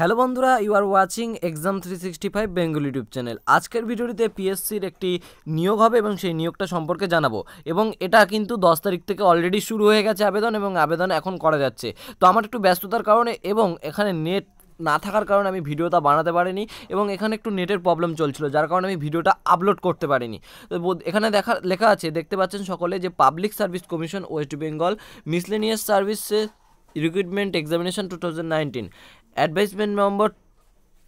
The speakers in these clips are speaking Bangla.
হ্যালো বন্ধুরা you are watching exam three sixty five Bengal YouTube channel আজকের ভিডিওটিতে পিএসসির একটি নিয়োগ হবে এবং সেই নিয়োগটা সম্পর্কে জানাবো এবং এটা কিন্তু দশ তারিখ থেকে অলরেডি শুরু হয়ে গেছে আবেদন এবং আবেদন এখন করা যাচ্ছে তো আমার একটু ব্যস্ততার কারণে এবং এখানে নেট না থাকার কারণে আমি ভিডিওটা বানাতে পারিনি এবং এখানে একটু নেটের প্রবলেম চলছিল যার কারণে আমি ভিডিওটা আপলোড করতে পারিনি তো এখানে দেখা লেখা আছে দেখতে পাচ্ছেন সকলে যে public service commission west Bengal miscellaneous সার্ভিসে recruitment examination two thousand nineteen advertisement number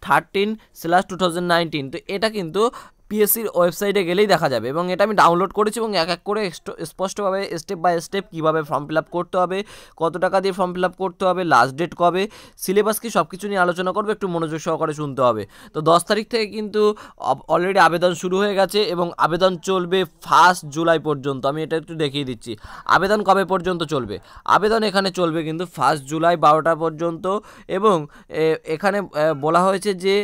thirteen slash two thousand nineteen তো এটা কিন্তু পিএসসির ওয়েবসাইটে গেলেই দেখা যাবে এবং এটা আমি ডাউনলোড করেছি এবং এক এক করে স্পষ্টভাবে স্টেপ বাই স্টেপ কীভাবে ফর্ম ফিল করতে হবে কত টাকা দিয়ে ফর্ম ফিল করতে হবে লাস্ট ডেট কবে সিলেবাস কি সব কিছু নিয়ে আলোচনা করবে একটু মনোযোগ সহকারে শুনতে হবে তো দশ তারিখ থেকে কিন্তু অলরেডি আবেদন শুরু হয়ে গেছে এবং আবেদন চলবে ফার্স্ট জুলাই পর্যন্ত আমি এটা একটু দেখিয়ে দিচ্ছি আবেদন কবে পর্যন্ত চলবে আবেদন এখানে চলবে কিন্তু ফার্স্ট জুলাই বারোটা পর্যন্ত এবং এখানে বলা হয়েছে যে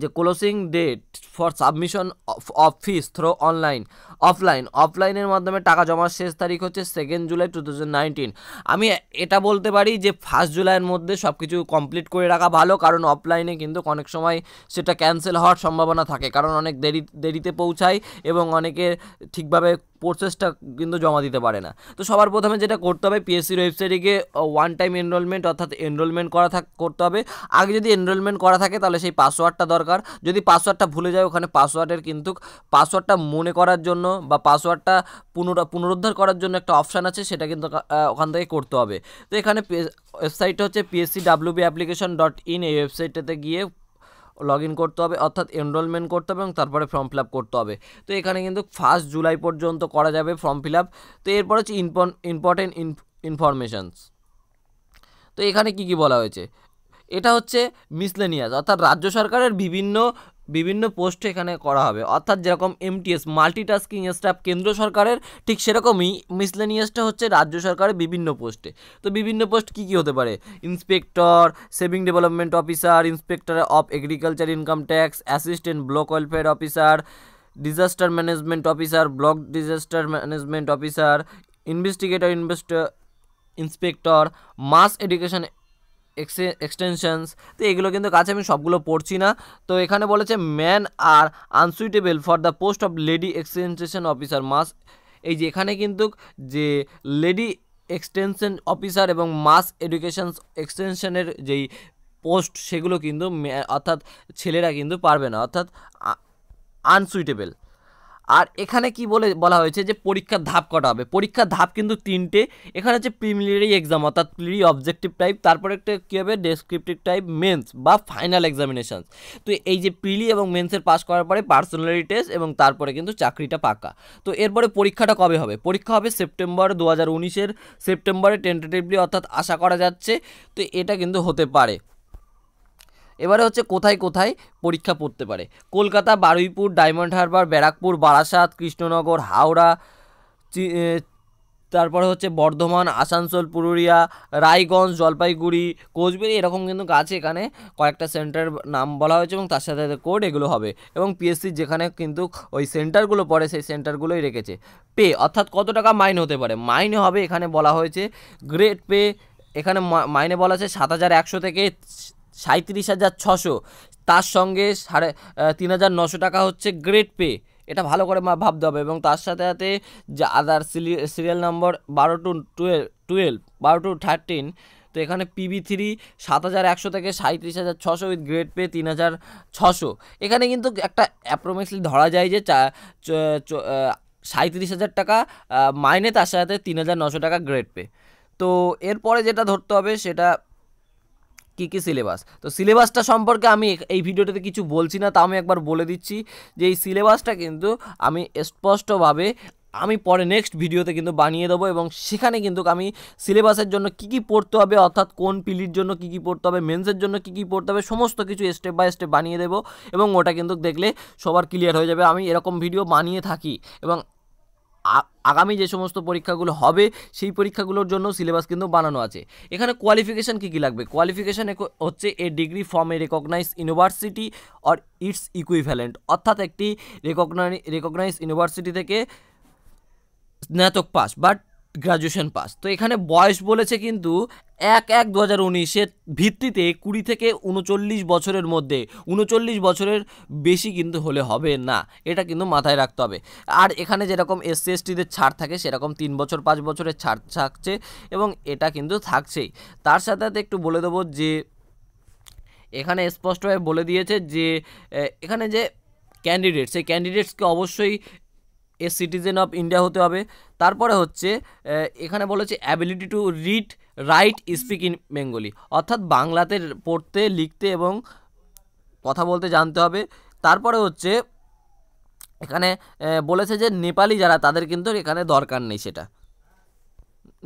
যে closing date for submission of fees through online offline অফলাইনের মাধ্যমে টাকা জমার শেষ তারিখ হচ্ছে সেকেন্ড জুলাই টু আমি এটা বলতে পারি যে ফার্স্ট জুলাইয়ের মধ্যে সব কিছু কমপ্লিট করে রাখা ভালো কারণ অফলাইনে কিন্তু অনেক সময় সেটা ক্যান্সেল হওয়ার সম্ভাবনা থাকে কারণ অনেক দেরি দেরিতে পৌঁছায় এবং অনেকে ঠিকভাবে প্রসেসটা কিন্তু জমা দিতে পারে না তো সবার প্রথমে যেটা করতে হবে পিএসসির ওয়েবসাইটে গিয়ে ওয়ান টাইম এনরোলমেন্ট অর্থাৎ এনরোলমেন্ট করা থাক করতে হবে আগে যদি এনরোলমেন্ট করা থাকে তাহলে সেই পাসওয়ার্ডটা দরকার যদি পাসওয়ার্ডটা ভুলে যায় ওখানে পাসওয়ার্ডের কিন্তু পাসওয়ার্ডটা মনে করার জন্য বা পাসওয়ার্ডটা পুনরা পুনরুদ্ধার করার জন্য একটা অপশান আছে সেটা কিন্তু ওখান থেকে করতে হবে তো এখানে ওয়েবসাইটটা হচ্ছে PSC WB application dot in এই ওয়েবসাইটটাতে গিয়ে লগ ইন করতে হবে অর্থাৎ এনরোলমেন্ট করতে হবে এবং তারপরে ফর্ম ফিল আপ করতে হবে তো এখানে কিন্তু ফার্স্ট জুলাই পর্যন্ত করা যাবে ফর্ম ফিল আপ তো এরপর হচ্ছে ইম্পর্টেন্ট ইনফরমেশানস তো এখানে কি কি বলা হয়েছে এটা হচ্ছে মিসলেনিয়াস অর্থাৎ রাজ্য সরকারের বিভিন্ন বিভিন্ন পোস্ট এখানে করা হবে অর্থাৎ যেরকম এমটিএস মাল্টিটাস্কিং স্টাফ কেন্দ্র সরকারের ঠিক সেরকমই মিসলেনিয়াসটা হচ্ছে রাজ্য সরকারের বিভিন্ন পোস্টে তো বিভিন্ন পোস্ট কি কি হতে পারে inspector saving development officer inspector of agriculture income tax assistant block welfare officer disaster management officer block disaster management officer investigator invest inspector mass education extensions তো এগুলো কিন্তু কাছে আমি সবগুলো পড়ছি না তো এখানে বলেছে man are unsuitable for the post of lady extension officer mass এই যে এখানে কিন্তু যে লেডি এক্সটেনশন অফিসার এবং মাস এডুকেশন এক্সটেনশনের যেই পোস্ট সেগুলো কিন্তু অর্থাৎ ছেলেরা কিন্তু পারবে না অর্থাৎ আনসুইটেবল আর এখানে কি বলে বলা হয়েছে যে পরীক্ষার ধাপ কটা হবে পরীক্ষার ধাপ কিন্তু তিনটে এখানে হচ্ছে প্রিমিলিয়ারি এক্সাম অর্থাৎ প্রি অবজেক্টিভ টাইপ তারপরে একটা কী হবে ডেসক্রিপটিভ টাইপ মেন্স বা ফাইনাল এক্সামিনেশান তো এই যে প্রিলি এবং মেন্সের পাস করার পরে পার্সোনালিটি টেস্ট এবং তারপরে কিন্তু চাকরিটা পাকা তো এরপরে পরীক্ষাটা কবে হবে পরীক্ষা হবে সেপ্টেম্বর দু হাজার উনিশের সেপ্টেম্বরে টেন্টেটিভলি অর্থাৎ আশা করা যাচ্ছে তো এটা কিন্তু হতে পারে এবারে হচ্ছে কোথায় কোথায় পরীক্ষা পড়তে পারে কলকাতা বারুইপুর ডায়মন্ড হারবার ব্যারাকপুর বারাসাত কৃষ্ণনগর হাওড়া তারপরে হচ্ছে বর্ধমান আসানসোল পুরুলিয়া রায়গঞ্জ জলপাইগুড়ি কোচবিহারি এরকম কিন্তু আছে এখানে কয়েকটা সেন্টার নাম বলা হয়েছে এবং তার সাথে কোড এগুলো হবে এবং পিএসসি যেখানে কিন্তু ওই সেন্টারগুলো পড়ে সেই সেন্টারগুলোই রেখেছে পে অর্থাৎ কত টাকা মাইন হতে পারে মাইন হবে এখানে বলা হয়েছে গ্রেড পে এখানে মাইনে বলা আছে সাত হাজার একশো থেকে সাঁত্রিশ হাজার ছশো তার সঙ্গে সাড়ে তিন হাজার নশো টাকা হচ্ছে গ্রেড পে এটা ভালো করে মা ভাবতে হবে এবং তার সাথে সাথে যে আদার সিরিয়াল নম্বর বারো টু টুয়েলভ টুয়েলভ বারো টু থার্টিন তো এখানে পিবি থ্রি সাত হাজার একশো থেকে সাঁত্রিশ হাজার ছশো উইথ গ্রেড পে তিন হাজার ছশো এখানে কিন্তু একটা অ্যাপ্রোমেক্সলি ধরা যায় যে চা সাঁত্রিশ হাজার টাকা মাইনে তার সাথে তিন হাজার নশো টাকা গ্রেড পে তো এরপরে যেটা ধরতে হবে সেটা কী কী সিলেবাস তো সিলেবাসটা সম্পর্কে আমি এই ভিডিওটাতে কিছু বলছি না তা আমি একবার বলে দিচ্ছি যে এই সিলেবাসটা কিন্তু আমি স্পষ্টভাবে আমি পরে নেক্সট ভিডিওতে কিন্তু বানিয়ে দেবো এবং সেখানে কিন্তু আমি সিলেবাসের জন্য কি কি পড়তে হবে অর্থাৎ কোন পিলির জন্য কি কি পড়তে হবে মেন্সের জন্য কি কি পড়তে হবে সমস্ত কিছু স্টেপ বাই স্টেপ বানিয়ে দেবো এবং ওটা কিন্তু দেখলে সবার ক্লিয়ার হয়ে যাবে আমি এরকম ভিডিও বানিয়ে থাকি এবং আগামী যে সমস্ত পরীক্ষাগুলো হবে সেই পরীক্ষাগুলোর জন্য সিলেবাস কিন্তু বানানো আছে এখানে কোয়ালিফিকেশান কী কী লাগবে কোয়ালিফিকেশান হচ্ছে a degree form a recognise university or its equivalent অর্থাৎ একটি রেকগনাই রেকগনাইজ ইউনিভার্সিটি থেকে স্নাতক পাস বাট গ্রাজুয়েশন পাস তো এখানে বয়স বলেছে কিন্তু এক এক দু হাজার উনিশের ভিত্তিতে কুড়ি থেকে উনচল্লিশ বছরের মধ্যে উনচল্লিশ বছরের বেশি কিন্তু হলে হবে না এটা কিন্তু মাথায় রাখতে হবে আর এখানে যেরকম এসসি এসটিদের ছাড় থাকে সেরকম তিন বছর পাঁচ বছরের ছাড় থাকছে এবং এটা কিন্তু থাকছেই তার সাথে সাথে একটু বলে দেবো যে এখানে স্পষ্টভাবে বলে দিয়েছে যে এখানে যে ক্যান্ডিডেটস সেই ক্যান্ডিডেটসকে অবশ্যই এ সিটিজেন অফ ইন্ডিয়া হতে হবে তারপরে হচ্ছে এখানে বলেছে ability to read write speak in Bengali অর্থাৎ বাংলাতে পড়তে লিখতে এবং কথা বলতে জানতে হবে তারপরে হচ্ছে এখানে বলেছে যে নেপালি যারা তাদের কিন্তু এখানে দরকার নেই সেটা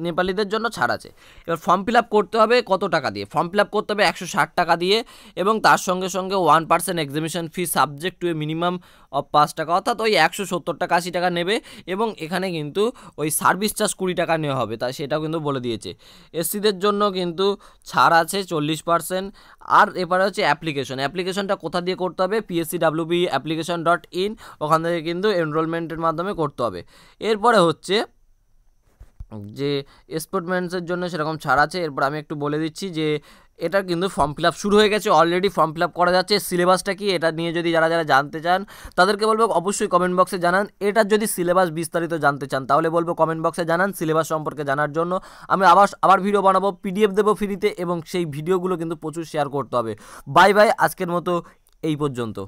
নেপালিদের জন্য ছাড় আছে এবার ফর্ম ফিল আপ করতে হবে কত টাকা দিয়ে ফর্ম ফিল আপ করতে হবে একশো ষাট টাকা দিয়ে এবং তার সঙ্গে সঙ্গে one percent exhibition fee subject to a minimum of পাঁচ টাকা অর্থাৎ ওই একশো সত্তর টাকা আশি টাকা নেবে এবং এখানে কিন্তু ওই সার্ভিস চার্জ কুড়ি টাকা নেওয়া হবে তাই সেটাও কিন্তু বলে দিয়েছে এসসিদের জন্য কিন্তু ছাড় আছে চল্লিশ পার্সেন্ট আর এবারে হচ্ছে অ্যাপ্লিকেশন অ্যাপ্লিকেশনটা কোথা দিয়ে করতে হবে PSC WB application dot in ওখান থেকে কিন্তু এনরোলমেন্টের মাধ্যমে করতে হবে এরপরে হচ্ছে যে স্পোর্টম্যানসের জন্য সেরকম ছাড় আছে এরপর আমি একটু বলে দিচ্ছি যে এটা কিন্তু ফর্ম ফিল আপ শুরু হয়ে গেছে অলরেডি ফর্ম ফিল আপ করা যাচ্ছে সিলেবাসটা কি এটা নিয়ে যদি যারা যারা জানতে চান তাদেরকে বলবো অবশ্যই কমেন্ট বক্সে জানান এটার যদি সিলেবাস বিস্তারিত জানতে চান তাহলে বলবো কমেন্ট বক্সে জানান সিলেবাস সম্পর্কে জানার জন্য আমি আবার আবার ভিডিও বানাবো পিডিএফ দেবো ফ্রিতে এবং সেই ভিডিওগুলো কিন্তু প্রচুর শেয়ার করতে হবে বাই বাই আজকের মতো এই পর্যন্ত